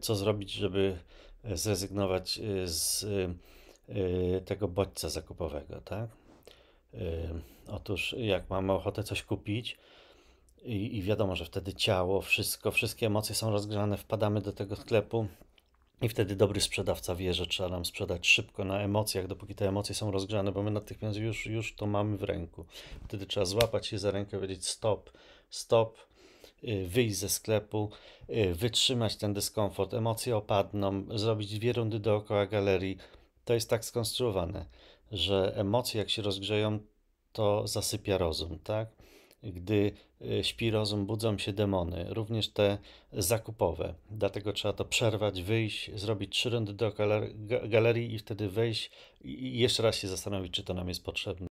co zrobić, żeby zrezygnować y, z y, tego bodźca zakupowego, tak? Y, otóż jak mamy ochotę coś kupić i, i wiadomo, że wtedy ciało, wszystko, wszystkie emocje są rozgrzane, wpadamy do tego sklepu i wtedy dobry sprzedawca wie, że trzeba nam sprzedać szybko na emocjach, dopóki te emocje są rozgrzane, bo my natychmiast już, już to mamy w ręku. Wtedy trzeba złapać się za rękę i powiedzieć stop, stop, Y, wyjść ze sklepu, y, wytrzymać ten dyskomfort, emocje opadną, zrobić dwie rundy dookoła galerii. To jest tak skonstruowane, że emocje jak się rozgrzeją, to zasypia rozum, tak? Gdy y, śpi rozum, budzą się demony, również te zakupowe. Dlatego trzeba to przerwać, wyjść, zrobić trzy rundy do galerii i wtedy wejść i jeszcze raz się zastanowić, czy to nam jest potrzebne.